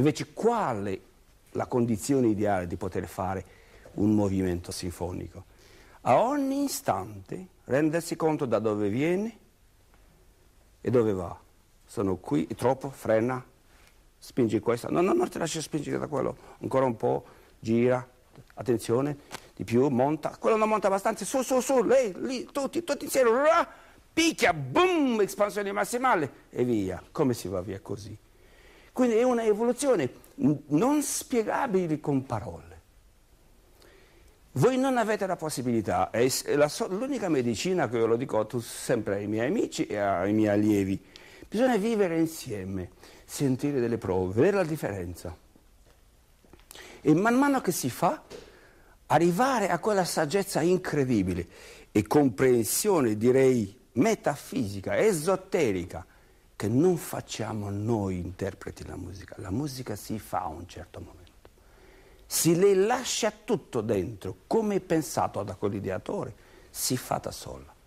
Invece qual è la condizione ideale di poter fare un movimento sinfonico? A ogni istante rendersi conto da dove viene e dove va. Sono qui, troppo, frena, spingi questa, no, no, non ti lascia spingere da quello, ancora un po', gira, attenzione, di più, monta, quello non monta abbastanza, su, su, su, lei, lì, tutti, tutti insieme, rah, picchia, boom, espansione massimale e via. Come si va via così? Quindi è un'evoluzione non spiegabile con parole. Voi non avete la possibilità, è l'unica medicina che io lo dico sempre ai miei amici e ai miei allievi, bisogna vivere insieme, sentire delle prove, vedere la differenza. E man mano che si fa, arrivare a quella saggezza incredibile e comprensione, direi, metafisica, esoterica, che non facciamo noi interpreti la musica, la musica si fa a un certo momento. Se lei lascia tutto dentro, come pensato da quell'ideatore, si fa da sola.